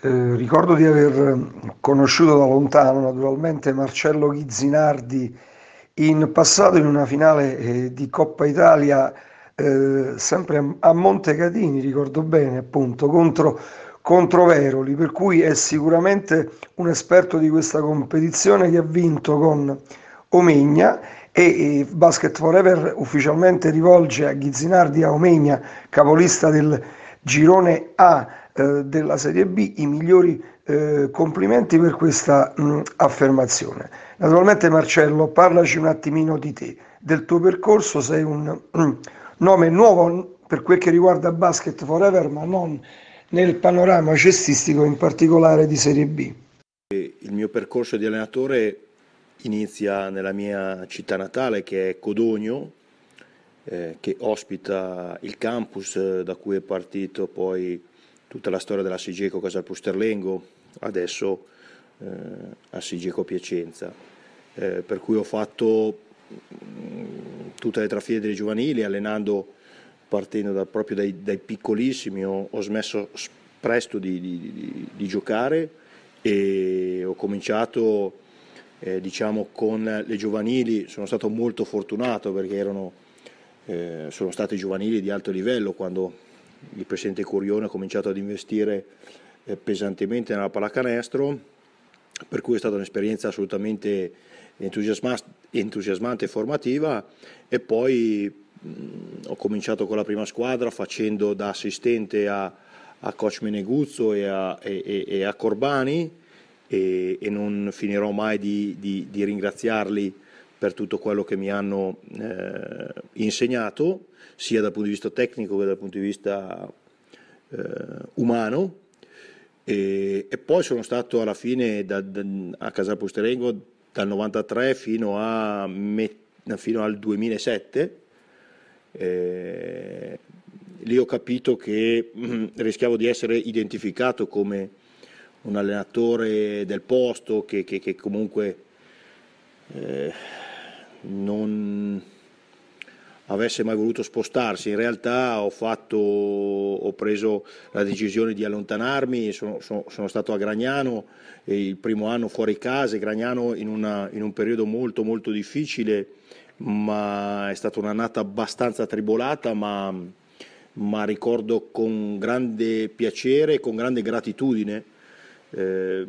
Eh, ricordo di aver ehm, conosciuto da lontano naturalmente Marcello Ghizzinardi in passato in una finale eh, di Coppa Italia eh, sempre a Montecatini, ricordo bene appunto, contro, contro Veroli, per cui è sicuramente un esperto di questa competizione che ha vinto con Omegna e Basket Forever ufficialmente rivolge a Ghizzinardi a Omegna, capolista del girone A eh, della Serie B i migliori eh, complimenti per questa mh, affermazione. Naturalmente Marcello, parlaci un attimino di te, del tuo percorso, sei un mh, nome nuovo per quel che riguarda Basket Forever, ma non nel panorama cestistico in particolare di Serie B. Il mio percorso di allenatore inizia nella mia città natale che è Codogno, eh, che ospita il campus eh, da cui è partito poi tutta la storia della Sigeco Casal Pusterlengo, adesso eh, a Sigeco Piacenza, eh, per cui ho fatto mh, mm, tutte le trafile delle giovanili allenando partendo da, proprio dai, dai piccolissimi, ho, ho, smesso presto di, di, di, di giocare e ho cominciato eh, diciamo con le giovanili sono stato molto fortunato perché erano, eh, sono state giovanili di alto livello quando il presidente Curione ha cominciato ad investire eh, pesantemente nella pallacanestro, per cui è stata un'esperienza assolutamente entusiasmante e formativa e poi mm, ho cominciato con la prima squadra facendo da assistente a, a coach Meneguzzo e a, e, e a Corbani e, e, non finirò mai di, di, di ringraziarli per tutto quello che mi hanno eh, insegnato, sia dal punto di vista tecnico che dal punto di vista eh, umano. E, e, poi sono stato alla fine da, da, a Casal Posterengo dal 93 fino, me, fino, al 2007. Eh, lì ho capito che mm, rischiavo di essere identificato come un allenatore del posto che, che, che comunque eh, non avesse mai voluto spostarsi. In realtà ho, fatto, ho preso la decisione di allontanarmi, sono, sono, sono stato a Gragnano il primo anno fuori casa, Gragnano in, una, in, un periodo molto molto difficile, ma è stata un'annata abbastanza tribolata, ma, ma ricordo con grande piacere e con grande gratitudine. Eh,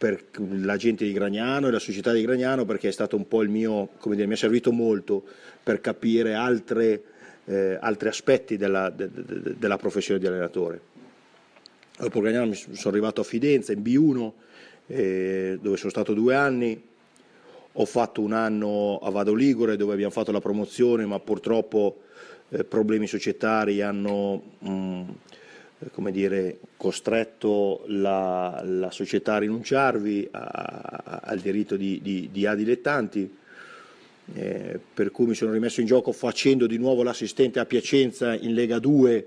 per la gente di Gragnano e la società di Gragnano perché è stato un po' il mio, come dire, mi è servito molto per capire altre, eh, altri aspetti della, de, de, della, professione di allenatore. Dopo Gragnano sono arrivato a Fidenza in B1 eh, dove sono stato due anni, ho fatto un anno a Vado Ligure dove abbiamo fatto la promozione ma purtroppo eh, problemi societari hanno... Mh, mm, eh, come dire, costretto la, la, società a rinunciarvi a, a, al diritto di, di, di A dilettanti, eh, per cui mi sono rimesso in gioco facendo di nuovo l'assistente a Piacenza in Lega 2,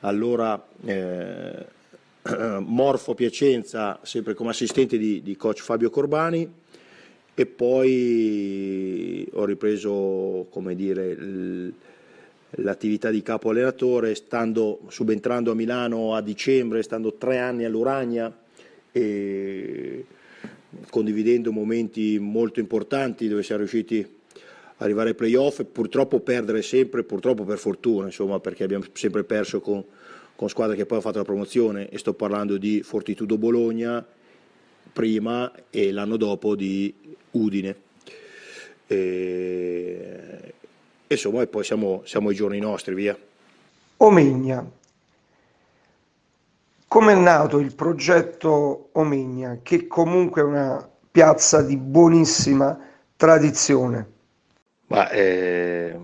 allora eh, Morfo Piacenza sempre come assistente di, di coach Fabio Corbani e poi ho ripreso come dire, il, l'attività di capo allenatore, stando, subentrando a Milano a dicembre, stando tre anni all'Uragna e condividendo momenti molto importanti dove siamo riusciti ad arrivare ai playoff e purtroppo perdere sempre, purtroppo per fortuna, insomma, perché abbiamo sempre perso con, con squadre che poi hanno fatto la promozione e sto parlando di Fortitudo Bologna prima e l'anno dopo di Udine. E insomma, e poi siamo, siamo ai giorni nostri, via. Omegna. Come è nato il progetto Omegna, che comunque è una piazza di buonissima tradizione? Ma, eh,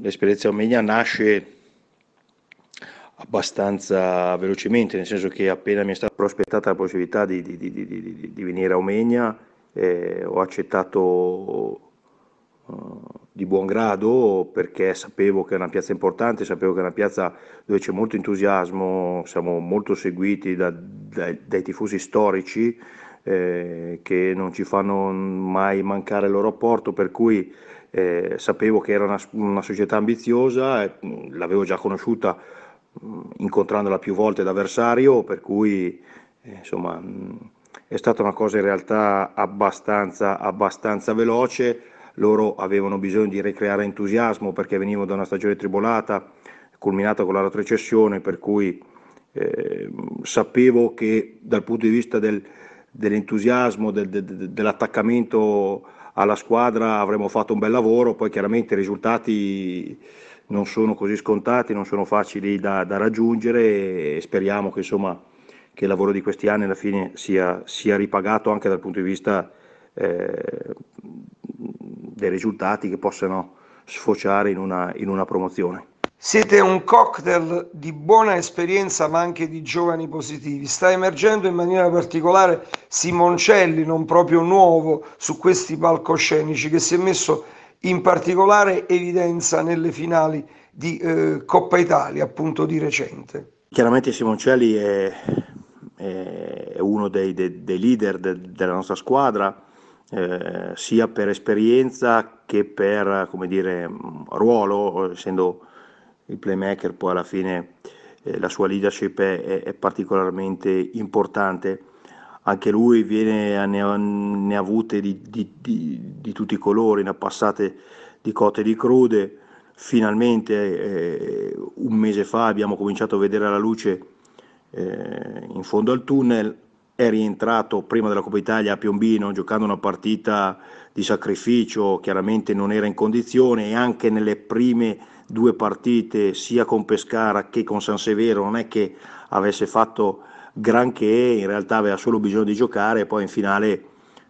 l'esperienza Omegna nasce abbastanza velocemente, nel senso che appena mi è stata prospettata la possibilità di, di, di, di venire a Omegna, eh, ho accettato eh, di buon grado perché sapevo che è una piazza importante, sapevo che è una piazza dove c'è molto entusiasmo, siamo molto seguiti da, dai, dai tifosi storici eh, che non ci fanno mai mancare il loro apporto, per cui eh, sapevo che era una, una società ambiziosa, eh, l'avevo già conosciuta mm, incontrandola più volte da avversario, per cui eh, insomma mm, è stata una cosa in realtà abbastanza, abbastanza veloce loro avevano bisogno di ricreare entusiasmo perché venivano da una stagione tribolata, culminata con la retrocessione, per cui eh, sapevo che dal punto di vista del, dell'entusiasmo, del, de, dell'attaccamento alla squadra avremmo fatto un bel lavoro, poi chiaramente i risultati non sono così scontati, non sono facili da, da raggiungere e speriamo che, insomma, che, il lavoro di questi anni alla fine sia, sia ripagato anche dal punto di vista eh, dei risultati che possano sfociare in una, in una promozione. Siete un cocktail di buona esperienza ma anche di giovani positivi. Sta emergendo in maniera particolare Simoncelli, non proprio nuovo, su questi palcoscenici che si è messo in particolare evidenza nelle finali di eh, Coppa Italia, appunto di recente. Chiaramente Simoncelli è, è uno dei, dei, dei leader de, della nostra squadra eh, sia per esperienza che per dire, ruolo, essendo il playmaker poi alla fine eh, la sua leadership è, è, particolarmente importante. Anche lui viene, ne, ha, ne ha avute di, di, di, di, tutti i colori, ne ha passate di cote e di crude. Finalmente eh, un mese fa abbiamo cominciato a vedere la luce eh, in fondo al tunnel è rientrato prima della Coppa Italia a Piombino giocando una partita di sacrificio, chiaramente non era in condizione e anche nelle prime due partite sia con Pescara che con San Severo non è che avesse fatto granché, in realtà aveva solo bisogno di giocare e poi in finale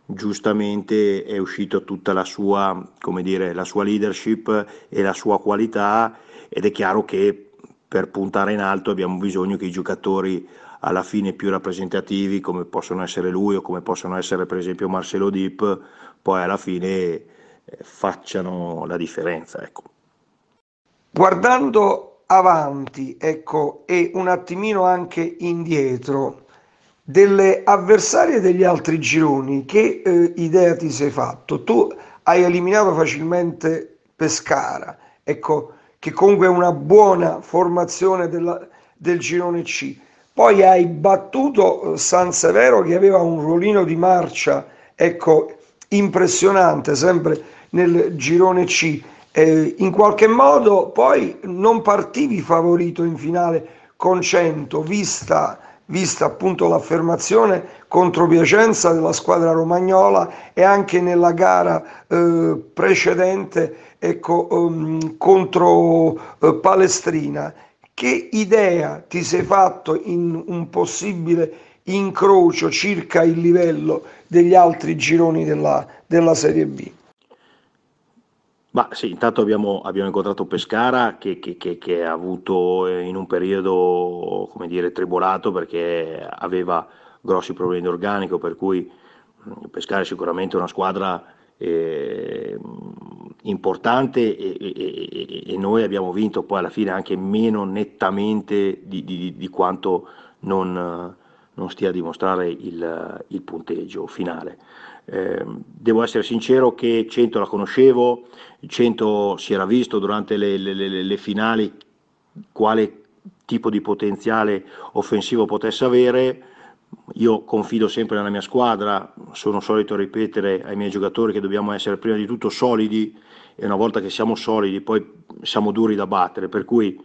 giustamente è uscita tutta la sua, dire, la sua leadership e la sua qualità ed è chiaro che per puntare in alto abbiamo bisogno che i giocatori alla fine più rappresentativi come possono essere lui o come possono essere per esempio Marcelo Dip, poi alla fine eh, facciano la differenza. Ecco. Guardando avanti ecco, e un attimino anche indietro, delle avversarie degli altri gironi, che eh, idea ti sei fatto? Tu hai eliminato facilmente Pescara, ecco, che comunque è una buona formazione della, del girone C. Poi hai battuto San Severo che aveva un ruolino di marcia, ecco, impressionante, sempre nel girone C. Eh, in qualche modo poi non partivi favorito in finale con 100, vista, vista appunto l'affermazione contro Piacenza della squadra romagnola e anche nella gara eh, precedente ecco, um, contro eh, Palestrina. Che idea ti sei fatto in un possibile incrocio circa il livello degli altri gironi della, della Serie B? Ma sì, intanto abbiamo, abbiamo incontrato Pescara che, che, che, che, ha avuto eh, in un periodo, come dire, tribolato perché aveva grossi problemi di organico, per cui mm, Pescara è sicuramente una squadra eh, importante e, e, e, noi abbiamo vinto poi alla fine anche meno nettamente di, di, di quanto non, non, stia a dimostrare il, il punteggio finale. Eh, devo essere sincero che 100 la conoscevo, 100 si era visto durante le, le, le, le finali quale tipo di potenziale offensivo potesse avere, io confido sempre nella mia squadra, sono solito ripetere ai miei giocatori che dobbiamo essere prima di tutto solidi e una volta che siamo solidi poi siamo duri da battere, per cui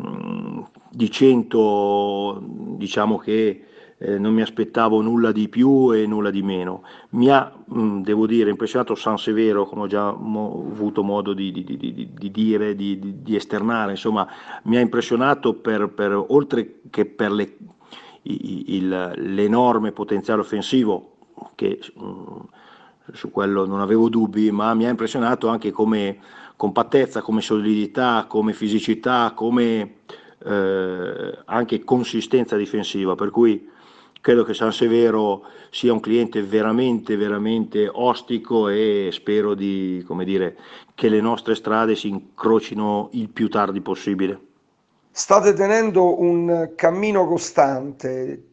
mm, di 100 diciamo che eh, non mi aspettavo nulla di più e nulla di meno. Mi ha, mh, mm, devo dire, impressionato San Severo, come ho già mo- avuto modo di, di, di, di dire, di, esternare, insomma, mi ha impressionato per, per, oltre che per le il, l'enorme potenziale offensivo che mm, su quello non avevo dubbi, ma mi ha impressionato anche come compattezza, come solidità, come fisicità, come eh, anche consistenza difensiva, per cui credo che San Severo sia un cliente veramente, veramente ostico e spero di, dire, che le nostre strade si incrocino il più tardi possibile state tenendo un cammino costante,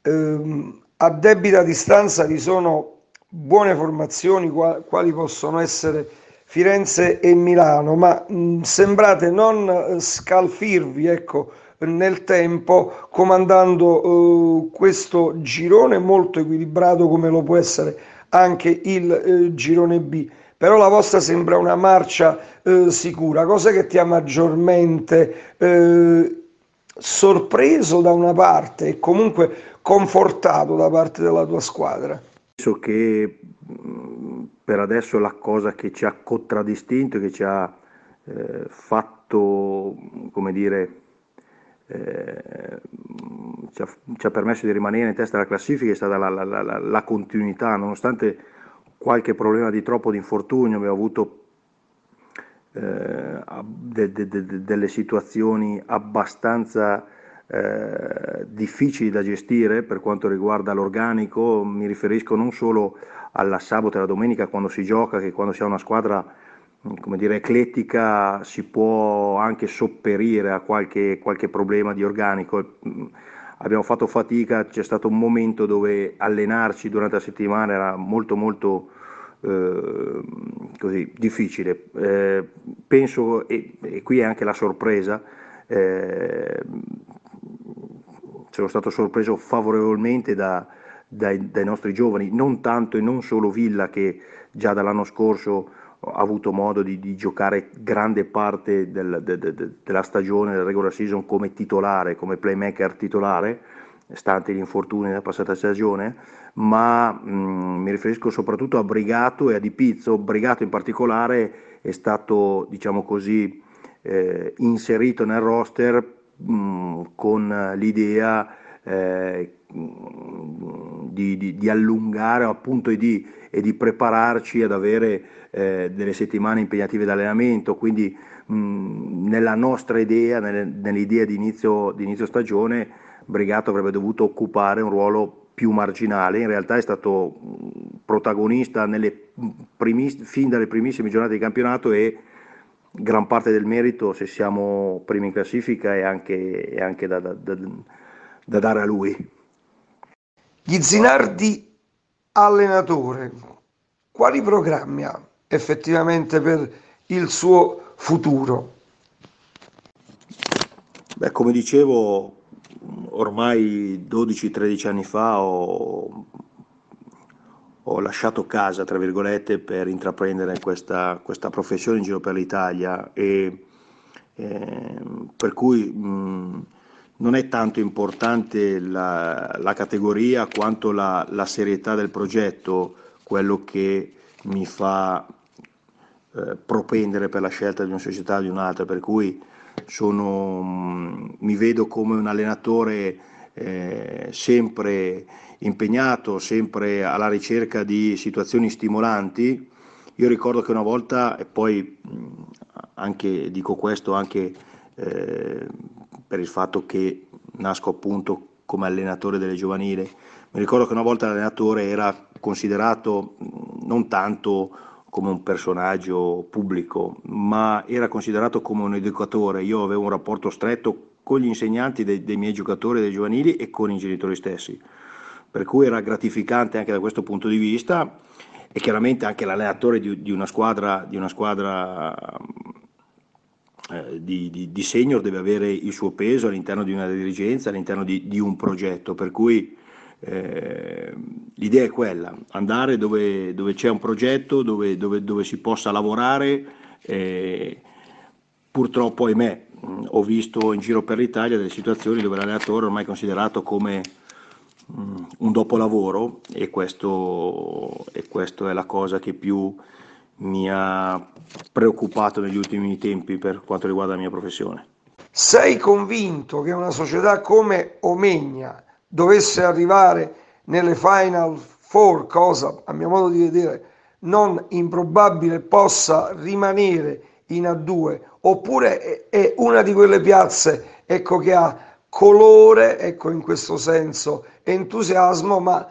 ehm, a debita distanza vi sono buone formazioni quali possono essere Firenze e Milano, ma mh, sembrate non eh, scalfirvi ecco, nel tempo comandando eh, questo girone molto equilibrato come lo può essere anche il eh, girone B però la vostra sembra una marcia eh, sicura. Cosa che ti ha maggiormente eh, sorpreso da una parte e comunque confortato da parte della tua squadra? Penso che mm, per adesso la cosa che ci ha contraddistinto, che ci ha eh, fatto, come dire, eh, ci, ha, ci, ha, permesso di rimanere in testa alla classifica è stata la, la, la, la continuità, nonostante qualche problema di troppo di infortunio, abbiamo avuto eh, de, de, de, delle situazioni abbastanza eh, difficili da gestire per quanto riguarda l'organico, mi riferisco non solo alla sabato e alla domenica quando si gioca, che quando si ha una squadra come dire, eclettica si può anche sopperire a qualche, qualche problema di organico abbiamo fatto fatica, c'è stato un momento dove allenarci durante la settimana era molto molto eh, così, difficile. Eh, penso, e, e, qui è anche la sorpresa, eh, sono stato sorpreso favorevolmente da, dai, dai, nostri giovani, non tanto e non solo Villa che già dall'anno scorso avuto modo di, di, giocare grande parte del, de, de, della stagione, della regular season come titolare, come playmaker titolare, stante gli infortuni della passata stagione, ma mh, mm, mi riferisco soprattutto a Brigato e a Di Pizzo. Brigato in particolare è stato, diciamo così, eh, inserito nel roster mh, mm, con l'idea eh, mm, di, di, di, allungare appunto e di e di prepararci ad avere eh, delle settimane impegnative di allenamento, quindi mh, nella nostra idea, nel, nell'idea di inizio, di inizio stagione, Brigato avrebbe dovuto occupare un ruolo più marginale, in realtà è stato protagonista primis, fin dalle primissime giornate di campionato e gran parte del merito, se siamo primi in classifica, è anche, è anche da, da, da, da, dare a lui. Gli Zinardi allenatore, quali programmi ha effettivamente per il suo futuro? Beh, come dicevo, ormai 12-13 anni fa ho, ho, lasciato casa, tra virgolette, per intraprendere questa, questa professione in giro per l'Italia e eh, per cui mh, non è tanto importante la, la categoria quanto la, la, serietà del progetto, quello che mi fa eh, propendere per la scelta di una società o di un'altra, per cui sono, mm, mi vedo come un allenatore eh, sempre impegnato, sempre alla ricerca di situazioni stimolanti. Io ricordo che una volta, e poi mm, anche, dico questo anche eh, per il fatto che nasco appunto come allenatore delle giovanili. Mi ricordo che una volta l'allenatore era considerato non tanto come un personaggio pubblico, ma era considerato come un educatore. Io avevo un rapporto stretto con gli insegnanti dei, dei miei giocatori, dei giovanili e con i genitori stessi. Per cui era gratificante anche da questo punto di vista e chiaramente anche l'allenatore di, di, una, squadra, di una squadra eh, di, di, di, senior deve avere il suo peso all'interno di una dirigenza, all'interno di, di un progetto, per cui eh, l'idea è quella, andare dove, dove c'è un progetto, dove, dove, dove si possa lavorare. Eh, purtroppo, ahimè, mm, ho visto in giro per l'Italia delle situazioni dove l'allenatore ormai è considerato come mh, mm, un dopolavoro e questo, e questo è la cosa che più mi ha preoccupato negli ultimi tempi per quanto riguarda la mia professione. Sei convinto che una società come Omegna dovesse arrivare nelle Final Four, cosa a mio modo di vedere non improbabile, possa rimanere in A2? Oppure è una di quelle piazze ecco, che ha colore, ecco in questo senso, entusiasmo, ma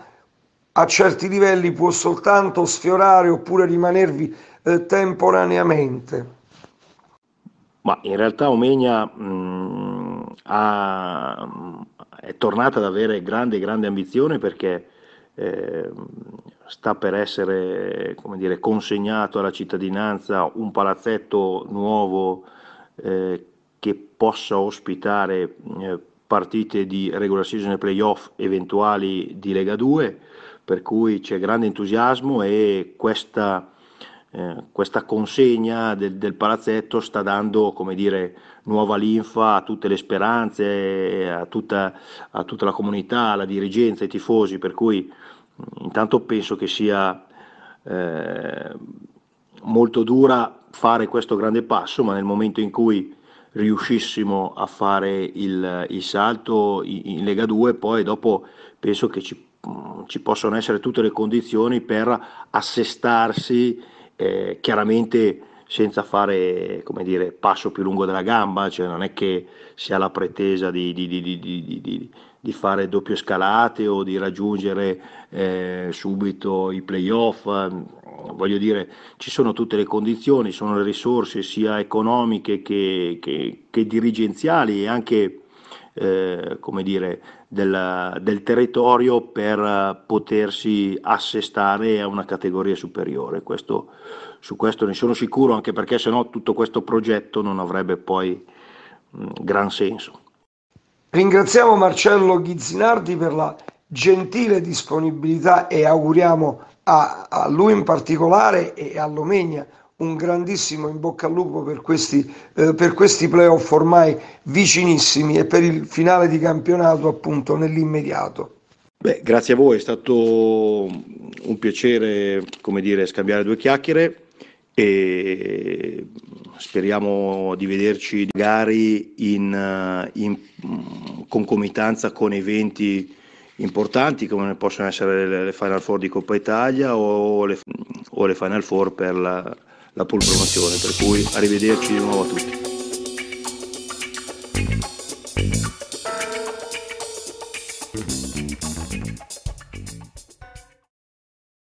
a certi livelli può soltanto sfiorare oppure rimanervi eh, temporaneamente. Ma in realtà Omegna mh, mm, ha, è tornata ad avere grande, grande ambizione perché eh, sta per essere dire, consegnato alla cittadinanza un palazzetto nuovo eh, che possa ospitare eh, partite di regular season e playoff eventuali di Lega 2 per cui c'è grande entusiasmo e questa, eh, questa consegna del, del, palazzetto sta dando dire, nuova linfa a tutte le speranze, a tutta, a tutta la comunità, alla dirigenza, ai tifosi, per cui mm, intanto penso che sia eh, molto dura fare questo grande passo, ma nel momento in cui riuscissimo a fare il, il salto in, in Lega 2, poi dopo penso che ci Mm, ci possono essere tutte le condizioni per assestarsi eh, chiaramente senza fare come dire, passo più lungo della gamba, cioè non è che si ha la pretesa di, di, di, di fare doppie scalate o di raggiungere eh, subito i playoff, voglio dire ci sono tutte le condizioni, sono le risorse sia economiche che, che, che dirigenziali e anche eh, come dire, del, del territorio per eh, potersi assestare a una categoria superiore. Questo, su questo ne sono sicuro, anche perché sennò tutto questo progetto non avrebbe poi mh, mm, gran senso. Ringraziamo Marcello Ghizzinardi per la gentile disponibilità e auguriamo a, a lui in particolare e all'Omegna un grandissimo in bocca al lupo per questi, eh, per questi playoff ormai vicinissimi e per il finale di campionato appunto nell'immediato. Beh, grazie a voi, è stato un piacere come dire, scambiare due chiacchiere e speriamo di vederci magari in, in concomitanza con eventi importanti come possono essere le Final Four di Coppa Italia o le, o le Final Four per la, la pull promozione, per cui arrivederci di nuovo a tutti.